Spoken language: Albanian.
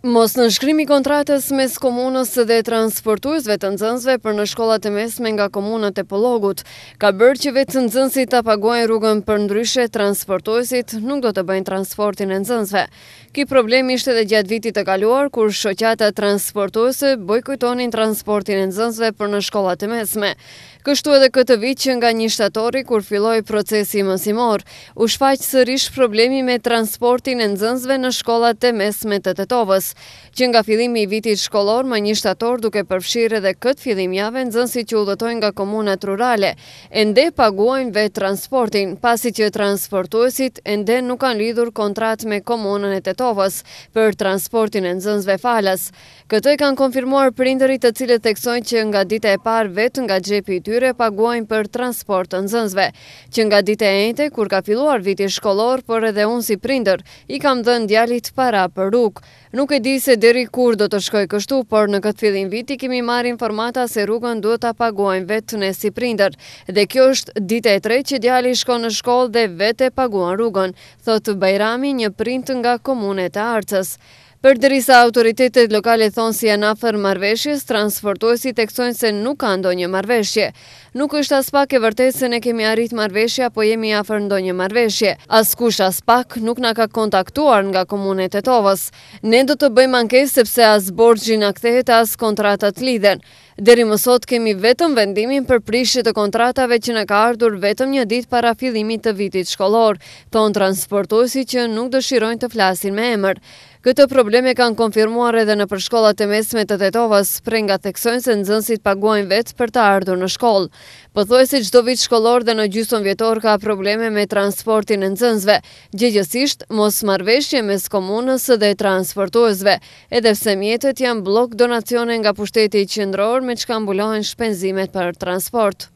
Mos në shkrimi kontratës mes komunës dhe transportuizve të nëzënzve për në shkollat e mesme nga komunët e pologut, ka bërë që vetë të nëzënzit të paguajnë rrugën për ndryshe transportuizit nuk do të bëjnë transportin e nëzënzve. Ki problem ishte dhe gjatë vitit të kaluar, kur shoqata transportuizve bojkujtonin transportin e nëzënzve për në shkollat e mesme. Kështu edhe këtë vit që nga një shtatori, kur filloj procesi mësimor, u shfaqë sërish problemi me transportin e nëzënzve në shkollat e mesme të tetovës. Që nga fillimi i vitit shkollor më 1 shtator, duke përfshirë edhe këtë fillim javë, nxënësit që udhëtojnë nga komunat rurale ende paguajnë vet transportin, pasi që transportuesit ende nuk kanë lidhur kontratë me komunën e Tetovës për transportin e nxënësve falas. Këtë kanë konfirmuar prindërit, të cilët theksojnë që nga dita e parë vet nga xhepi i tyre paguajnë për transport në nxënësve. Që nga dita e njëte kur ka filluar viti shkollor, por edhe si prind i kam dhënë djalit para për rrugë. Nuk di se deri kur do të shkoj kështu, por në këtë fillim viti kemi marrë informata se rrugën duhet ta paguajmë vetë ne si prindër. Dhe kjo është dita e tretë që djali shkon në shkollë dhe vetë e paguan rrugën, thot Bajrami, një prind nga komunet e Arcës. Për dërisa autoritetet lokale thonë si janë afer marveshjes, transportuesi teksojnë se nuk ka ndo një marveshje. Nuk është aspak e vërtet se ne kemi arrit marveshja, po jemi afer ndo një marveshje. As kush aspak nuk nga ka kontaktuar nga komunet e tovës. Ne do të bëjmë ankes sepse as borgjin kthehet as kontratat lidhen. Deri më sot kemi vetëm vendimin për prishit të kontratave që në ka ardhur vetëm një dit para filimit të vitit shkolor, thonë transportuesi që nuk dëshirojnë të flasin me emër. Këtë probleme kanë konfirmuar edhe në përshkollat e mesme të tetovas, pre nga teksojnë se nëzënsit paguajnë vetë për të ardhur në shkollë. Pëthuaj se gjdo vit shkollor dhe në gjyson vjetor ka probleme me transportin në nëzënsve, gjegjësisht mos marveshje mes komunës dhe transportuazve, edhe se mjetët janë blok donacione nga pushtetit qëndror me që kanë bulohen shpenzimet për transport.